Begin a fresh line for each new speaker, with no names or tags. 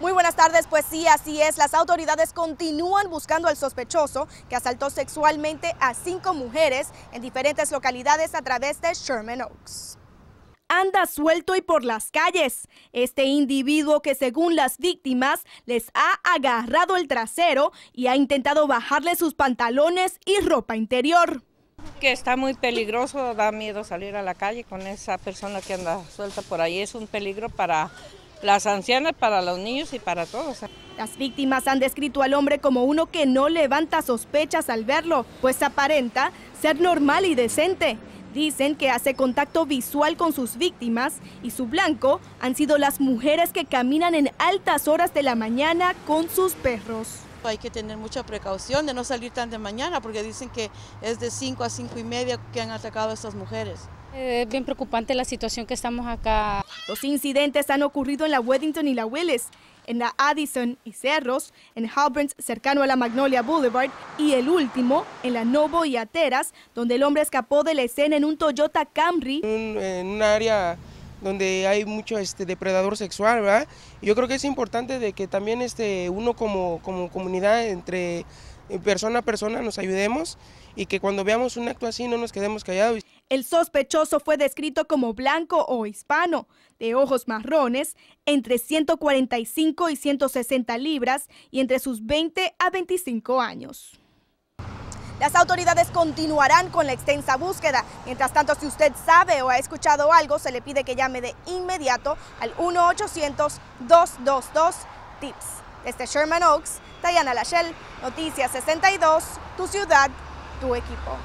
Muy buenas tardes, pues sí, así es. Las autoridades continúan buscando al sospechoso que asaltó sexualmente a cinco mujeres en diferentes localidades a través de Sherman Oaks. Anda suelto y por las calles. Este individuo que según las víctimas les ha agarrado el trasero y ha intentado bajarle sus pantalones y ropa interior
que está muy peligroso, da miedo salir a la calle con esa persona que anda suelta por ahí. Es un peligro para las ancianas, para los niños y para todos.
Las víctimas han descrito al hombre como uno que no levanta sospechas al verlo, pues aparenta ser normal y decente. Dicen que hace contacto visual con sus víctimas y su blanco han sido las mujeres que caminan en altas horas de la mañana con
sus perros. Hay que tener mucha precaución de no salir tan de mañana porque dicen que es de 5 a 5 y media que han atacado a estas mujeres. Es
eh, bien preocupante la situación que estamos acá. Los incidentes han ocurrido en la Weddington y la Willis, en la Addison y Cerros, en Halburns cercano a la Magnolia Boulevard y el último en la Novo y Ateras, donde el hombre escapó de la escena en un Toyota Camry.
en un área donde hay mucho este depredador sexual, ¿verdad? Yo creo que es importante de que también este uno como, como comunidad entre eh, persona a persona nos ayudemos y que cuando veamos un acto así no nos quedemos callados. El sospechoso
fue descrito como blanco o hispano, de ojos marrones, entre 145 y 160 libras y entre sus 20 a 25 años. Las autoridades continuarán con la extensa búsqueda. Mientras tanto, si usted sabe o ha escuchado algo, se le pide que llame de inmediato al 1-800-222-TIPS. Desde Sherman Oaks, Tayana Lachelle, Noticias 62, tu ciudad, tu equipo.